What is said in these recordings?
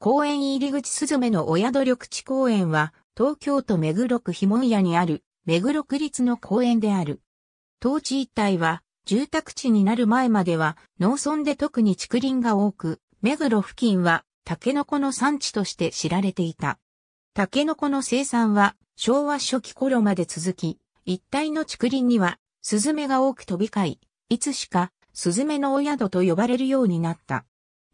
公園入り口スズメのお宿緑地公園は、東京都目黒区碑文谷にある、目黒区立の公園である。当地一帯は、住宅地になる前までは、農村で特に竹林が多く、目黒付近は、タケノコの産地として知られていた。タケノコの生産は、昭和初期頃まで続き、一帯の竹林には、スズメが多く飛び交い、いつしか、スズメのお宿と呼ばれるようになった。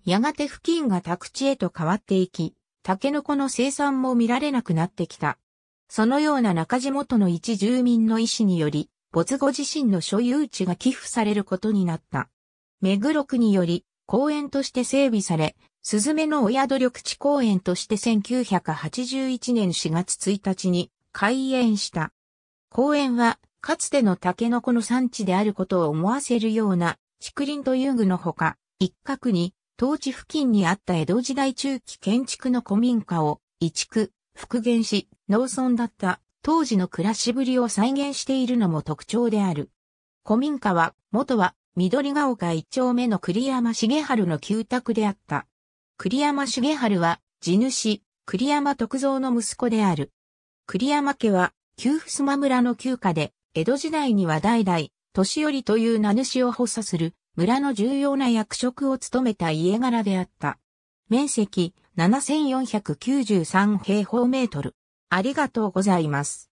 やがて付近が宅地へと変わっていき、タケノコの生産も見られなくなってきた。そのような中地元の一住民の意思により、没後自身の所有地が寄付されることになった。目黒区により、公園として整備され、スズメの親努力地公園として1981年4月1日に開園した。公園は、かつてのタケノコの産地であることを思わせるような、竹林と遊具のほか、一角に当地付近にあった江戸時代中期建築の古民家を移築、復元し、農村だった当時の暮らしぶりを再現しているのも特徴である。古民家は、元は緑ヶ丘一丁目の栗山重春の旧宅であった。栗山重春は、地主、栗山徳造の息子である。栗山家は、旧襖村の旧家で、江戸時代には代々、年寄りという名主を補佐する、村の重要な役職を務めた家柄であった。面積7493平方メートル。ありがとうございます。